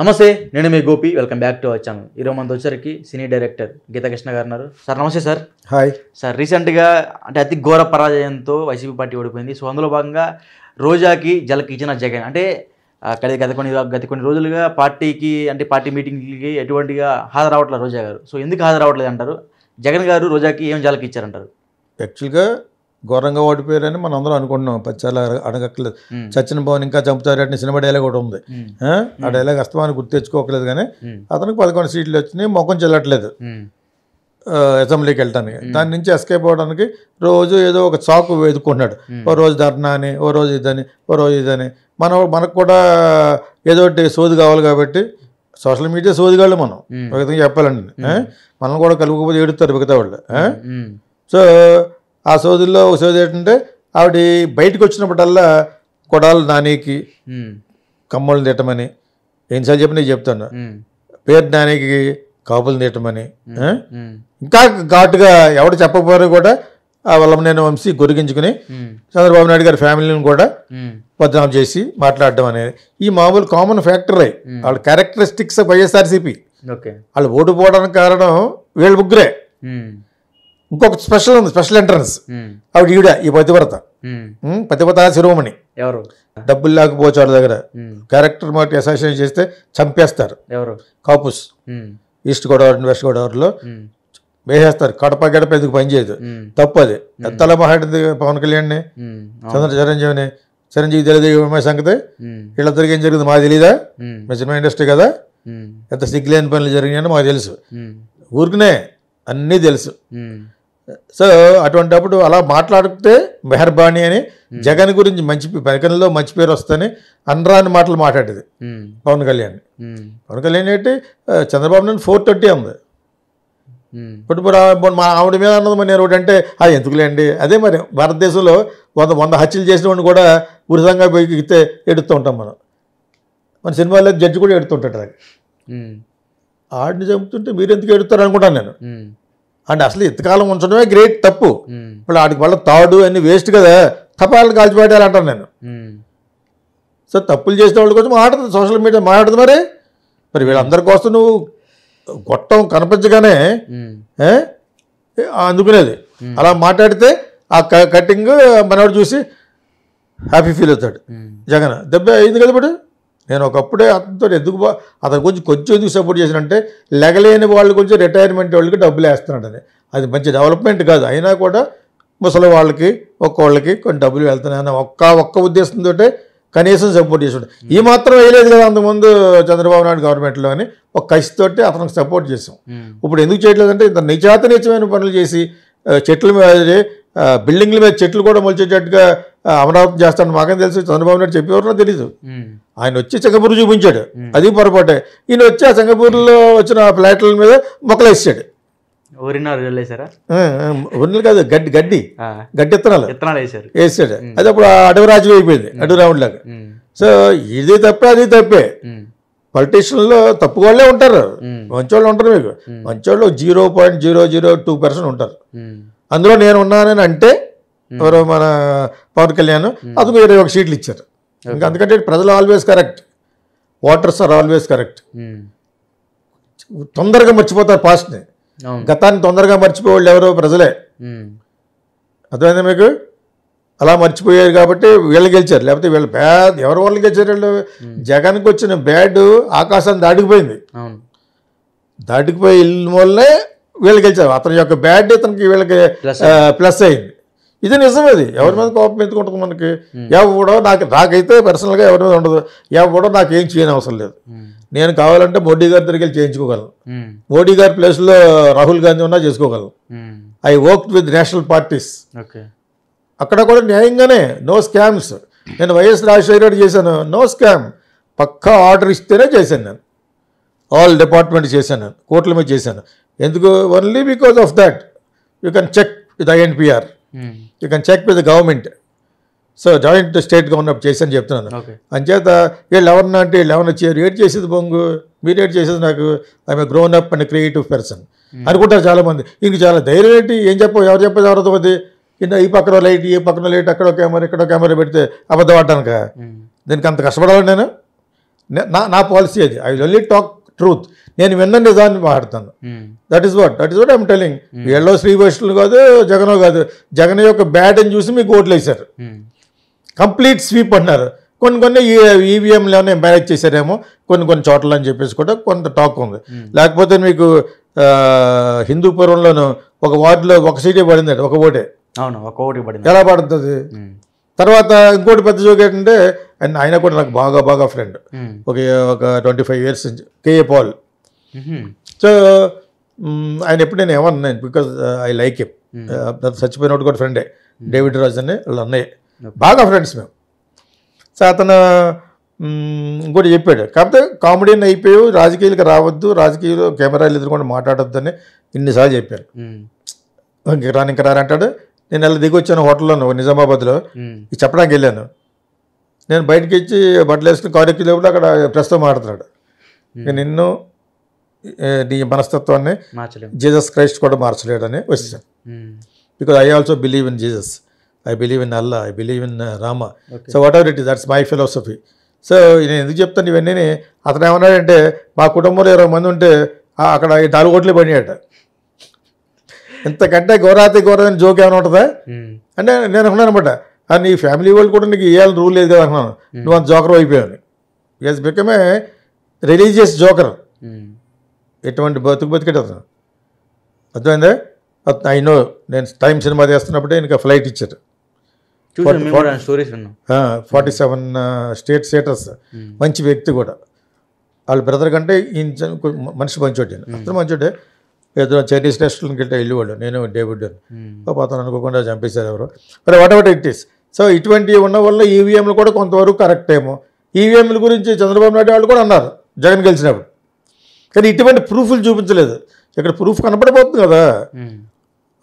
నమస్తే నేను మీ Gopi welcome back to our channel ఈరోజు మంది వచ్చరికి సినీ డైరెక్టర్ గీతాకృష్ణ గారు ఉన్నారు సార్ నమస్తే సార్ హాయ్ సార్ రీసెంట్గా అంటే అతి ఘోర పరాజయంతో వైసీపీ పార్టీ ఓడిపోయింది సో అందులో భాగంగా రోజాకి జలకి ఇచ్చిన జగన్ అంటే గత గత కొన్ని గత కొన్ని రోజులుగా పార్టీకి అంటే పార్టీ మీటింగ్కి ఎటువంటిగా హాజరవట్లేదు రోజా గారు సో ఎందుకు హాజరవట్లేదు అంటారు జగన్ గారు రోజాకి ఏం జలకి ఇచ్చారంటారు యాక్చువల్గా ఘోరంగా ఓడిపోయారని మనం అందరం అనుకుంటున్నాం పచ్చాల అడగక్కర్లేదు చచ్చిన భవన్ ఇంకా చంపుతారని సినిమా డైలాగ్ ఒకటి ఉంది ఆ డైలాగ్ అస్తమాన్ని గుర్తు తెచ్చుకోకలేదు కానీ అతనికి పదకొండు సీట్లు వచ్చినాయి ముఖం చెల్లట్లేదు అసెంబ్లీకి వెళ్ళటానికి దాని నుంచి ఎస్కేప్ అవడానికి రోజు ఏదో ఒక చాకు వేదుకుంటున్నాడు ఓ రోజు ధర్నా అని ఓ రోజు ఇదని ఓ రోజు ఇదని మనం మనకు కూడా ఏదో ఒకటి సోది కావాలి కాబట్టి సోషల్ మీడియా సోదిగాళ్ళు మనం ఒక విధంగా చెప్పాలండి మనం కూడా కలుపుకపోతే ఏడుతారు మిగతా వాళ్ళు సో ఆ సోదరిలో ఒక సోది ఏంటంటే ఆవిడ బయటకు వచ్చినప్పుడల్లా కొడాలు నానికి కమ్మలు తిట్టమని ఎన్నిసార్లు చెప్పి నేను చెప్తాను పేరు నానికి కాపులు తిట్టమని ఇంకా ఘాటుగా ఎవడు చెప్పకపోయారో కూడా ఆ వల్లమనేని వంశీ గురిగించుకుని చంద్రబాబు నాయుడు గారి ఫ్యామిలీని కూడా బద్నాం చేసి మాట్లాడడం అనేది ఈ మామూలు కామన్ ఫ్యాక్టర్ వాళ్ళ క్యారెక్టరిస్టిక్స్ వైఎస్ఆర్సీపీ వాళ్ళు ఓటు పోవడానికి కారణం వీళ్ళు ముగ్గురే ఇంకొక స్పెషల్ ఉంది స్పెషల్ ఎంట్రన్స్ ఆవిడ ఈవిడ ఈ పతివ్రత పతివ్రత శిరోమణి ఎవరు డబ్బులు లేకపోచారు దగ్గర క్యారెక్టర్ మాట అసోసియేషన్ చేస్తే చంపేస్తారు ఎవరు కాపుస్ ఈస్ట్ గోదావరి వెస్ట్ గోదావరిలో వేసేస్తారు కడప గడప ఎందుకు పనిచేయదు తప్పు అది ఎంతల మహాటి పవన్ కళ్యాణ్ని చంద్ర చిరంజీవిని చిరంజీవి తెలియదు సంగతి వీళ్ళందరికీ ఏం జరిగింది మాకు తెలియదా మీ సినిమా ఇండస్ట్రీ కదా ఎంత సిగ్గులేని పనులు జరిగినాయని మాకు తెలుసు ఊరికినే అన్నీ తెలుసు సో అటువంటిప్పుడు అలా మాట్లాడితే మెహర్బానీ అని జగన్ గురించి మంచి పరికరంలో మంచి పేరు వస్తాయని అనరాని మాటలు మాట్లాడేది పవన్ కళ్యాణ్ పవన్ కళ్యాణ్ ఏంటి చంద్రబాబు నాయుడు ఫోర్ థర్టీ అంది ఇప్పుడు మా ఆవిడ మీద అన్నది మరి నేను అంటే ఆ ఎందుకులేండి అదే మరి భారతదేశంలో వంద వంద హత్యలు చేసిన వాడిని కూడా ఉరితంగా పోయితే ఎడుతూ ఉంటాం మనం మన సినిమాలో జడ్జి కూడా ఎడుతుంటాడు ఆడిని చంపుతుంటే మీరు ఎందుకు ఎడుతారు అనుకుంటాను నేను అంటే అసలు ఇంతకాలం ఉంచడమే గ్రేట్ తప్పు ఇప్పుడు ఆడికి వల్ల తాడు అన్ని వేస్ట్ కదా తపాలను కాల్చిపెట్టాలి అంటాను నేను సో తప్పులు చేసిన వాళ్ళ కోసం మాట్లాడుతుంది సోషల్ మీడియా మాట్లాడదు మరి మరి వీళ్ళందరి కోసం నువ్వు గొట్టం కనిపించగానే అందుకునేది అలా మాట్లాడితే ఆ కటింగ్ మనవాడు చూసి హ్యాపీ ఫీల్ అవుతాడు జగన్ దెబ్బ అయింది కదా ఇప్పుడు నేను ఒకప్పుడే అతనితో ఎందుకు అతని గురించి కొంచెం ఎందుకు సపోర్ట్ చేసినంటే లెగలేని వాళ్ళ గురించి రిటైర్మెంట్ వాళ్ళకి డబ్బులు వేస్తున్నాడని అది మంచి డెవలప్మెంట్ కాదు అయినా కూడా ముసలి వాళ్ళకి ఒక్కోళ్ళకి కొన్ని డబ్బులు వెళ్తున్నాయని ఒక్క ఒక్క ఉద్దేశంతో కనీసం సపోర్ట్ చేసాడు hmm. ఈ మాత్రం వేయలేదు కదా అంతకుముందు చంద్రబాబు నాయుడు గవర్నమెంట్లో అని ఒక కసితోటి అతనికి సపోర్ట్ చేసాం hmm. ఇప్పుడు ఎందుకు అంటే ఇంత నిజాత పనులు చేసి చెట్ల మీద బిల్డింగ్ల మీద చెట్లు కూడా మొలిచేటట్టుగా అమరావతి చేస్తాను మాకేం తెలుసు చంద్రబాబు నాయుడు చెప్పేవారు తెలీదు ఆయన వచ్చి సింగపూర్ చూపించాడు అది పొరపాటే ఈయన వచ్చి ఆ సింగపూర్లో వచ్చిన ఫ్లాట్ల మీద మొక్కలు వేసాడు కాదు గడ్డి గడ్డి గడ్డి ఇత్తనాలు వేసాడు వేసాడు అది అప్పుడు అడవి రాజు అయిపోయింది అడవి రావు లాగా సో ఇది తప్పే అది తప్పే పొలిటీషియన్లో తప్పు వాళ్ళే ఉంటారు మంచోళ్ళు ఉంటారు మీకు మంచోళ్ళు zero point zero zero two percent ఉంటారు అందులో నేను ఉన్నానని అంటే Hmm. ఎవరో మన పవన్ కళ్యాణ్ hmm. అతను ఇరవై ఒక సీట్లు ఇచ్చారు ఇంకా ఎందుకంటే ప్రజలు always correct voters are always correct తొందరగా మర్చిపోతారు పాస్ట్ని గతాన్ని తొందరగా మర్చిపోయే ఎవరో ప్రజలే hmm. అర్థమైందా మీకు అలా మర్చిపోయారు కాబట్టి వీళ్ళు గెలిచారు లేకపోతే వీళ్ళు బ్యాడ్ ఎవరి వాళ్ళు గెలిచారు వీళ్ళు జగన్కి వచ్చిన బ్యాడ్ ఆకాశాన్ని దాటికిపోయింది దాటికిపోయి వెళ్ళిన వల్లే వీళ్ళు గెలిచారు అతని యొక్క బ్యాడ్ ఇతనికి వీళ్ళకి ప్లస్ అయింది ఇది నిజం అది ఎవరి మీద కోపం ఎత్తుకుంటుంది మనకి ఎవడో నాకు నాకైతే పర్సనల్గా ఎవరి మీద ఉండదు ఎవడో నాకు ఏం చేయని అవసరం లేదు నేను కావాలంటే మోడీ గారి దగ్గరికి వెళ్ళి చేయించుకోగలను మోడీ గారి ప్లేస్లో రాహుల్ గాంధీ ఉన్నా చేసుకోగలను I work with national parties అక్కడ కూడా న్యాయంగానే నో స్కామ్స్ నేను వైఎస్ రాజశేఖర రెడ్డి చేశాను నో స్కామ్ పక్కా ఆర్డర్ ఇస్తేనే చేశాను నేను ఆల్ డిపార్ట్మెంట్ చేశాను కోర్టుల మీద చేశాను ఎందుకు only because of that you can check with INPR you can check with government so joint state government చేసి అని చెప్తున్నాను అంచేత వీళ్ళు ఎవరిన అంటే వీళ్ళు ఎవరన్నా చేయరు చేసేది బొంగు మీరు ఏడు చేసేది నాకు a grown up and creative person అనుకుంటారు చాలామంది ఇంక చాలా ధైర్యం ఏంటి ఏం చెప్పవు ఎవరు చెప్పేది అవుతుంది ఇంకా ఈ పక్కన లైట్ ఈ పక్కన లైట్ అక్కడో కెమెరా ఇక్కడో కెమెరా పెడితే అబద్ధం ఆడటానుక hmm. దీనికి అంత కష్టపడాలి నేను నా నా పాలసీ అది I will only talk truth నేను విన్న నిజాన్ని మాట్లాడతాను that is what that is what I'm telling వీళ్ళో శ్రీవైష్ణులు కాదు జగనో కాదు జగన్ యొక్క అని చూసి మీకు ఓట్లు వేశారు కంప్లీట్ hmm. స్వీప్ అన్నారు కొన్ని కొన్ని ఈవీఎంలోనే e మేనేజ్ చేశారేమో కొన్ని కొన్ని చోట్ల అని చెప్పేసి కూడా కొంత టాక్ ఉంది hmm. లేకపోతే మీకు హిందూపురంలోనూ ఒక వార్డులో ఒక సీటే పడిందండి ఒక ఓటే అవును ఒక ఓటే పడింది ఎలా పడుతుంది hmm. తర్వాత ఇంకోటి పెద్ద జోక్ అండ్ ఆయన కూడా నాకు బాగా బాగా ఫ్రెండ్ ఒక ఒక ట్వంటీ ఫైవ్ ఇయర్స్ నుంచి కేఏ పాల్ సో ఆయన ఎప్పుడు నేను ఏమన్నా నేను ఐ లైక్ హిమ్ చచ్చిపోయినప్పుడు కూడా ఫ్రెండే డేవిడ్ రాజ్ అని వాళ్ళు అన్నయ్య బాగా ఫ్రెండ్స్ మేము సో అతను ఇంకోటి చెప్పాడు కాకపోతే కామెడీని అయిపోయి రాజకీయాలకు రావద్దు రాజకీయాలు కెమెరాలు ఎదుర్కొని మాట్లాడద్దు అని ఇన్నిసార్లు చెప్పాను ఇంక రాని ఇంకా అంటాడు నేను అలా దిగి వచ్చాను హోటల్లో నిజామాబాద్లో చెప్పడానికి వెళ్ళాను నేను బయటకి ఇచ్చి బట్టలు వేసుకుని కారు ఎక్కి అక్కడ ప్రస్తుతం మాట్లాడుతున్నాడు ఇక hmm. నిన్ను నీ మనస్తత్వాన్ని జీసస్ క్రైస్ట్ కూడా మార్చలేడని వచ్చాను because I also believe in Jesus I believe in Allah I believe in Rama so whatever it is that's my philosophy so నేను ఎందుకు చెప్తాను ఇవన్నీ అతను ఏమన్నాడంటే మా కుటుంబంలో ఇరవై మంది ఉంటే అక్కడ నాలుగు కోట్లు పడినాయట ఇంతకంటే ఘోరాతి ఘోరమైన జోక్ ఏమైనా ఉంటుందా hmm. అంటే నేను అనుకున్నాను అనమాట అని నీ ఫ్యామిలీ వాళ్ళు కూడా నీకు ఇవ్వాలని రూల్ లేదు కదా అన్నాను hmm. నువ్వు అంత జోకర్ అయిపోయావు it's become a religious joker ఎటువంటి బతుకు బతికేటతను అర్థమైందా ఐ నో నేను టైం సినిమా చేస్తున్నప్పుడే ఇంకా ఫ్లైట్ ఇచ్చారు ఫార్టీ సెవెన్ స్టేట్ స్టేటస్ మంచి వ్యక్తి కూడా వాళ్ళ బ్రదర్ కంటే ఇంచ మనిషి మంచోటి hmm. అతను వాడే ఏదో చైనీస్ రెస్టారెంట్కి వెళ్ళి వాళ్ళు నేను డేవిడ్ hmm. పాప అతను అనుకోకుండా చంపేశారు ఎవరు మరి whatever it is so ఇటువంటివి ఉన్న వల్ల ఈవీఎంలు e కూడా కొంతవరకు కరెక్ట్ ఏమో ఈవీఎంల e గురించి చంద్రబాబు నాయుడు వాళ్ళు కూడా అన్నారు జగన్ గెలిచినప్పుడు కానీ ఇటువంటి ప్రూఫ్లు చూపించలేదు ఇక్కడ ప్రూఫ్ కనపడిపోతుంది కదా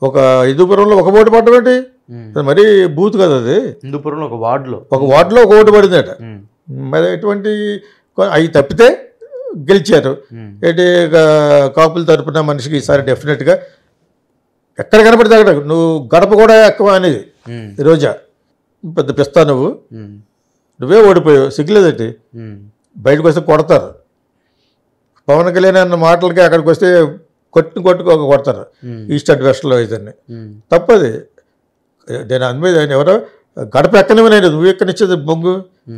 ఒక హిందూపురంలో ఒక ఓటు పడడం ఏంటి మరీ బూత్ కదా అది హిందూపురంలో ఒక వార్డులో ఒక వార్డులో ఒక ఓటు అట మరి ఎటువంటి అవి తప్పితే గెలిచారు ఏంటి కాపుల తరపున మనిషికి ఈసారి డెఫినెట్గా ఎక్కడ కనపడితే అక్కడ నువ్వు గడప కూడా ఎక్కువ అనేది రోజా పెద్ద పిస్తా నువ్వు నువ్వే ఓడిపోయావు సిగ్గులేదండి బయటకు వస్తే కొడతారు పవన్ కళ్యాణ్ అన్న మాటలకి అక్కడికి వస్తే కొట్టుని కొట్టుకోక కొడతారు ఈస్ట్ అండ్ వెస్ట్లో అయితే తప్పది నేను అందుమీద ఎవరో గడప ఎక్కనివి నేను నువ్వు ఎక్కనిచ్చేది బొంగు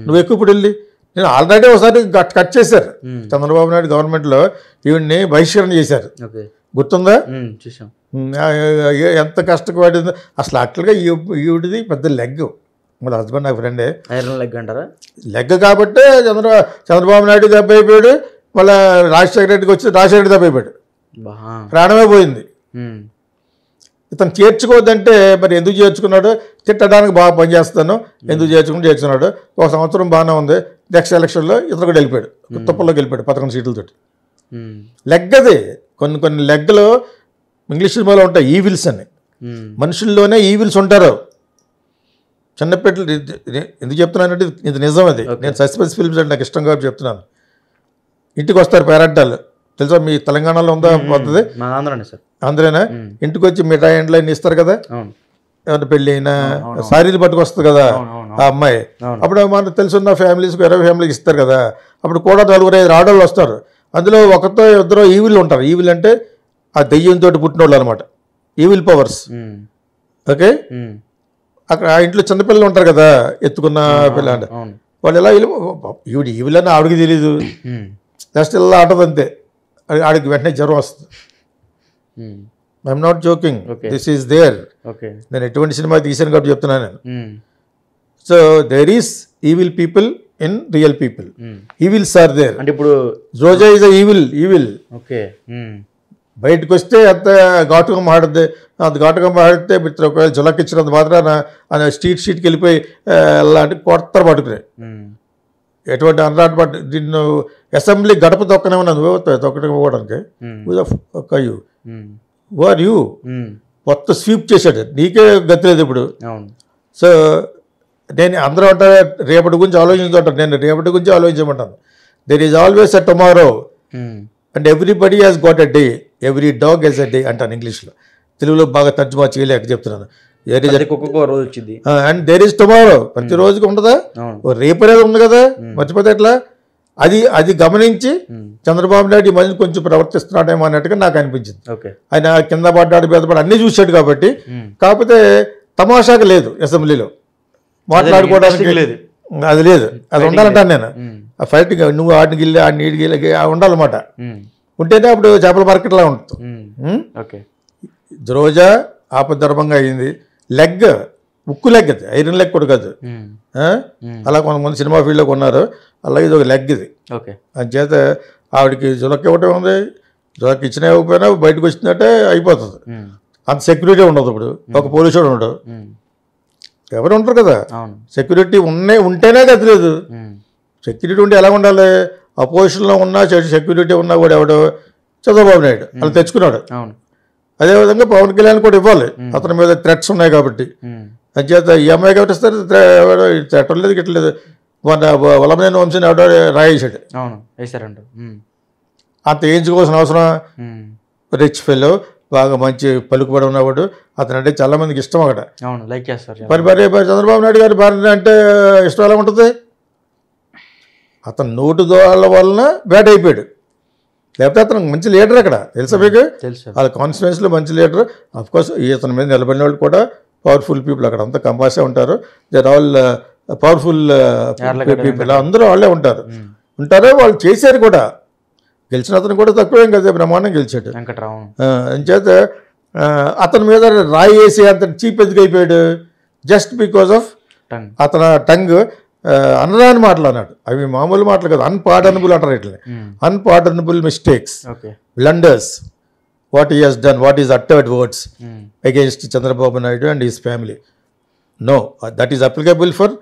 నువ్వు ఎక్కువ ఇప్పుడు వెళ్ళి నేను ఆల్రెడీ ఒకసారి కట్ చేశారు చంద్రబాబు నాయుడు గవర్నమెంట్లో ఈవిడ్ని బహిష్కరణ చేశారు గుర్తుందా ఎంత కష్టపడిందో అసలు అట్లుగా ఈవిడిది పెద్ద లెగ్గు వాళ్ళ హస్బెండ్ నాకు ఫ్రెండే ఐరన్ లెగ్ అంటారా లెగ్ కాబట్టి చంద్ర చంద్రబాబు నాయుడు దెబ్బ అయిపోయాడు మళ్ళీ రాజశేఖర రెడ్డికి వచ్చి రాజశేఖర రెడ్డి దెబ్బ అయిపోయాడు ప్రాణమే పోయింది ఇతను చేర్చుకోవద్దంటే మరి ఎందుకు చేర్చుకున్నాడు తిట్టడానికి బాగా పనిచేస్తాను ఎందుకు చేర్చుకుంటూ చేర్చుకున్నాడు ఒక సంవత్సరం బాగానే ఉంది నెక్స్ట్ ఎలక్షన్లో ఇతను కూడా వెళ్ళిపోయాడు తుప్పల్లో వెళ్ళిపోయాడు పదకొండు లెగ్ లెగ్గది కొన్ని కొన్ని లెగ్గలు ఇంగ్లీష్ సినిమాలో ఉంటాయి ఈవిల్స్ అని మనుషుల్లోనే ఈవిల్స్ ఉంటారు చిన్నపేటలు ఎందుకు చెప్తున్నానంటే ఇది నిజం అది నేను సస్పెన్స్ ఫిల్మ్స్ అంటే నాకు ఇష్టం కాబట్టి చెప్తున్నాను ఇంటికి వస్తారు పేరంటాలు తెలుసా మీ తెలంగాణలో ఉందా పోతుంది అందులోనే ఇంటికి వచ్చి మిఠాయి ఎండ్లు అయినా ఇస్తారు కదా ఏమైనా పెళ్ళి అయినా సారీలు పట్టుకొస్తుంది కదా ఆ అమ్మాయి అప్పుడు మన తెలుసున్న ఫ్యామిలీస్కి వేరే ఫ్యామిలీకి ఇస్తారు కదా అప్పుడు కూడా నలుగురు ఐదు ఆడవాళ్ళు వస్తారు అందులో ఒకతో ఇద్దరు ఈవిల్ ఉంటారు ఈవిల్ అంటే ఆ దెయ్యంతో పుట్టినోళ్ళు అనమాట ఈవిల్ పవర్స్ ఓకే అక్కడ ఆ ఇంట్లో చిన్నపిల్లలు ఉంటారు కదా ఎత్తుకున్న పిల్ల వాళ్ళు ఎలా ఈవిడ ఈవిలని ఆవిడకి తెలీదు నెక్స్ట్ ఇలా ఆటది అంతే ఆడికి వెంటనే జ్వరం వస్తుంది I'm not joking this is there నేను ఎటువంటి సినిమా తీసాను కాబట్టి చెప్తున్నాను నేను so there is evil people in real people evils are there అంటే ఇప్పుడు జోజా ఈజ్ ఈవిల్ ఈవిల్ ఓకే బయటకు వస్తే అంత ఘాటుగా మాట్లాడితే అంత ఘాటుగా మాడితే మిత్ర ఒకవేళ ఇచ్చినంత మాత్రాన ఆయన స్ట్రీట్ షీట్కి వెళ్ళిపోయి లాంటి కొత్త పడుతున్నాయి ఎటువంటి అన్నాడు పట్టు దీన్ని అసెంబ్లీ గడప తొక్కనే ఉన్నాను నువ్వే తొక్కడం పోవడానికి ఒక యూ వర్ యూ కొత్త స్వీప్ చేశాడు నీకే గతి లేదు ఇప్పుడు సో నేను అందరూ అంటారు రేపటి గురించి ఆలోచించుకుంటాను నేను రేపటి గురించి ఆలోచించమంటాను there is always a tomorrow and everybody has got a day every dog has a day అంటాను ఇంగ్లీష్లో తెలుగులో బాగా తర్జుమా చేయలేక చెప్తున్నాను రోజు వచ్చింది అండ్ దేర్ ఇస్ టుమారో ప్రతి hmm. రోజుకి ఉండదా రేపనే ఉంది కదా మర్చిపోతే ఎట్లా అది అది గమనించి hmm. చంద్రబాబు నాయుడు ఈ మధ్య కొంచెం ప్రవర్తిస్తున్నాడేమో అన్నట్టుగా నాకు అనిపించింది ఆయన కింద పడ్డాడు బెదపడి అన్ని చూశాడు కాబట్టి hmm. కాకపోతే తమాషాకు లేదు అసెంబ్లీలో మాట్లాడుకోవడానికి లేదు అది లేదు అది ఉండాలంటాను నేను ఫైట్ నువ్వు ఆడికి వెళ్ళి ఆడిని ఈడికి వెళ్ళి ఉండాలన్నమాట ఉంటేనే అప్పుడు చేపల మార్కెట్లా ఉంటుంది ఓకే రోజా అయింది లెగ్ ఉక్కు లెగ్ అది ఐరన్ లెగ్ కూడా కాదు అలా కొంతమంది సినిమా ఫీల్డ్లో కొన్నారు అలా ఇది ఒక లెగ్ ఇది అని చేత ఆవిడకి జులక్ ఇవ్వటం ఉంది జులక్ ఇచ్చిన ఇవ్వకపోయినా బయటకు వచ్చిందంటే అయిపోతుంది అంత సెక్యూరిటీ ఉండదు ఇప్పుడు ఒక పోలీసు ఉండడు ఎవరు ఉంటారు కదా సెక్యూరిటీ ఉన్నాయి ఉంటేనే కదలేదు సెక్యూరిటీ ఉంటే ఎలా ఉండాలి అపోజిషన్లో ఉన్నా సెక్యూరిటీ ఉన్నా కూడా ఎవడో చంద్రబాబు నాయుడు అలా తెచ్చుకున్నాడు అదేవిధంగా పవన్ కళ్యాణ్ కూడా ఇవ్వాలి అతని మీద థ్రెట్స్ ఉన్నాయి కాబట్టి అంచేత ఈఎంఐ కాబట్టి ఇస్తారు థ్రెట్ లేదు గిట్లేదు మన వలమైన వంశీని ఎవడో రాయేశాడు అవును అంత వేయించుకోవాల్సిన అవసరం రిచ్ ఫెల్లో బాగా మంచి పలుకుబడి ఉన్నవాడు అతను అంటే చాలా మందికి ఇష్టం అక్కడ అవును లైక్ చేస్తారు మరి మరి చంద్రబాబు నాయుడు గారి భార్య అంటే ఇష్టం ఎలా ఉంటుంది అతను నోటు దోళ్ళ వలన బ్యాట్ అయిపోయాడు లేకపోతే అతను మంచి లీడర్ అక్కడ తెలుసా మీకు వాళ్ళ కాన్స్టిట్యున్సీలో మంచి లీడర్ అఫ్కోర్స్ ఇతని మీద నిలబడిన వాళ్ళు కూడా పవర్ఫుల్ పీపుల్ అక్కడ అంతా కంపాసే ఉంటారు దర్ ఆల్ పవర్ఫుల్ పీపుల్ అందరూ వాళ్ళే ఉంటారు ఉంటారో వాళ్ళు చేశారు కూడా గెలిచిన అతను కూడా తక్కువేం కదా బ్రహ్మాండం గెలిచాడు అంచేత అతని మీద రాయి వేసి అతను చీప్ ఎందుకు అయిపోయాడు జస్ట్ బికాస్ ఆఫ్ అతను టంగ్ అనరాని మాటలు అన్నాడు అవి మామూలు మాటలు కాదు అన్పార్డనబుల్ అంటారు ఇట్లా unpardonable mistakes blunders what he has done what is uttered words against Chandrababu Naidu and his family no that is applicable for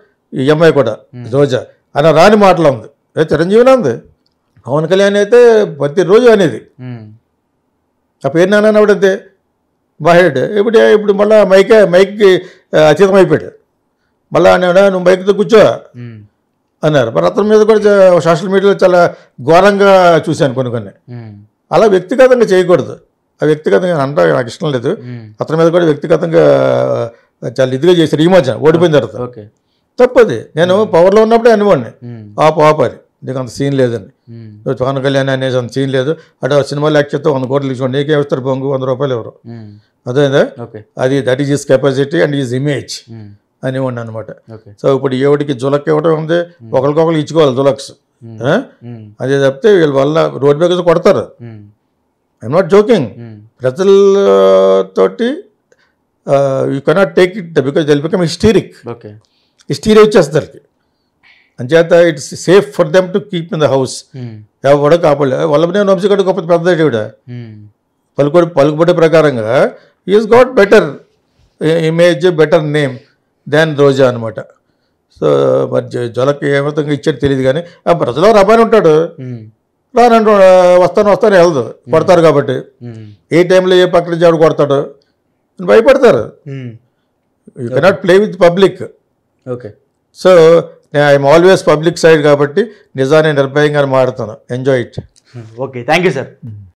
EMI కూడా hmm. రోజా అని రాని మాటలు ఉంది అదే చిరంజీవిని ఉంది పవన్ కళ్యాణ్ అయితే ప్రతిరోజు అనేది hmm. ఆ పేరు నాన్న అంతే బాహెడ్ ఇప్పుడు ఇప్పుడు మళ్ళీ మైకే మైక్కి అయిపోయాడు మళ్ళీ నువ్వు బైక్తో కూర్చో అన్నారు మరి అతని మీద కూడా సోషల్ మీడియాలో చాలా ఘోరంగా చూశాను కొన్ని కొన్ని అలా వ్యక్తిగతంగా చేయకూడదు ఆ వ్యక్తిగతంగా అంటే నాకు ఇష్టం లేదు అతని మీద కూడా వ్యక్తిగతంగా చాలా ఇదిగా చేశారు ఈ మధ్య ఓడిపోయిన తర్వాత తప్పది నేను పవర్లో ఉన్నప్పుడే అనుకోండి ఆ పాపది నీకు అంత సీన్ లేదండి పవన్ కళ్యాణ్ అనేసి అంత సీన్ లేదు అటు సినిమాలు యాక్ట్ చేస్తే వంద కోట్లు ఇచ్చుకోండి నీకే ఇస్తారు బొంగు వంద రూపాయలు ఎవరు అదే అది that is his capacity and his image అని అనేవాడిని అనమాట సో ఇప్పుడు ఎవరికి జులక్ ఇవ్వడం ఉంది ఒకరికొకరు ఇచ్చుకోవాలి జులక్స్ అదే తప్పితే వీళ్ళ వల్ల రోడ్ మీద కొడతారు ఐఎమ్ నాట్ జోకింగ్ ప్రజలతోటి you cannot take it because they'll become hysteric వచ్చేస్తుంది దానికి అంచేత it's safe for them to keep in the house ఎవడ కాపాడు నేను వంశీగడ్డ గొప్ప పెద్ద ఈవిడ పలుకుబడి పలుకుబడే ప్రకారంగా is got better image better name than Roja అనమాట సో మరి జ్వలకి ఏమవుతుంది ఇచ్చేది తెలియదు కానీ ఆ ప్రజలో రబ్బాని ఉంటాడు రానంటు వస్తాను వస్తాను వెళ్ళదు కొడతారు కాబట్టి ఏ టైంలో ఏ పక్కన జాడు కొడతాడు భయపడతారు you cannot play with public okay so I'm always public side కాబట్టి నిజాన్ని నిర్భయంగా మారుతాను enjoy it okay thank you sir